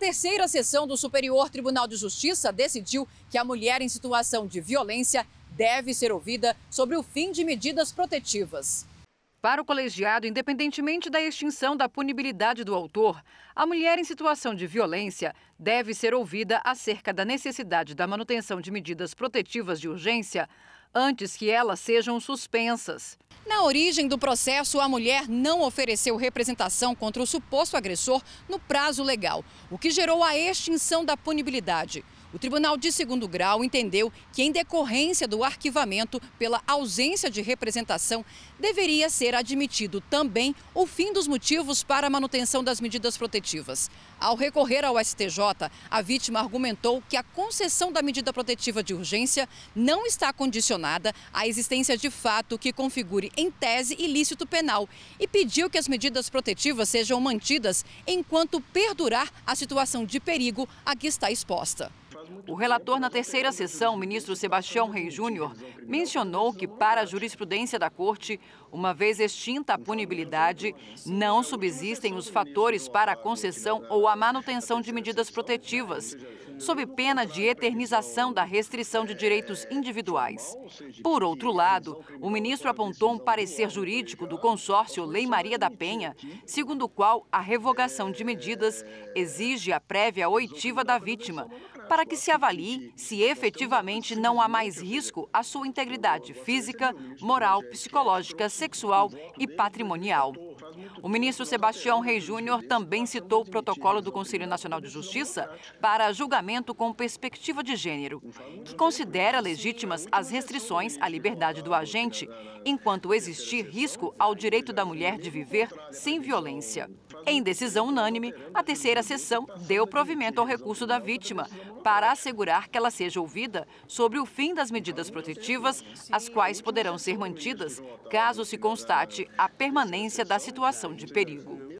terceira sessão do Superior Tribunal de Justiça decidiu que a mulher em situação de violência deve ser ouvida sobre o fim de medidas protetivas. Para o colegiado, independentemente da extinção da punibilidade do autor, a mulher em situação de violência deve ser ouvida acerca da necessidade da manutenção de medidas protetivas de urgência antes que elas sejam suspensas. Na origem do processo, a mulher não ofereceu representação contra o suposto agressor no prazo legal, o que gerou a extinção da punibilidade. O Tribunal de Segundo Grau entendeu que, em decorrência do arquivamento pela ausência de representação, deveria ser admitido também o fim dos motivos para a manutenção das medidas protetivas. Ao recorrer ao STJ, a vítima argumentou que a concessão da medida protetiva de urgência não está condicionada à existência de fato que configure, em tese, ilícito penal e pediu que as medidas protetivas sejam mantidas enquanto perdurar a situação de perigo a que está exposta. O relator na terceira sessão, ministro Sebastião Rei Júnior, mencionou que, para a jurisprudência da Corte, uma vez extinta a punibilidade, não subsistem os fatores para a concessão ou a manutenção de medidas protetivas, sob pena de eternização da restrição de direitos individuais. Por outro lado, o ministro apontou um parecer jurídico do consórcio Lei Maria da Penha, segundo o qual a revogação de medidas exige a prévia oitiva da vítima, para que se avalie se efetivamente não há mais risco à sua integridade física, moral, é psicológica, sexual e patrimonial. O ministro Sebastião Rei Júnior também citou o protocolo do Conselho Nacional de Justiça para julgamento com perspectiva de gênero, que considera legítimas é as restrições à liberdade do é agente enquanto existir risco ao direito da mulher de viver sem violência. Em decisão unânime, a terceira sessão deu provimento ao recurso da vítima para assegurar que ela seja ouvida sobre o fim das medidas protetivas, as quais poderão ser mantidas caso se constate a permanência da situação de perigo.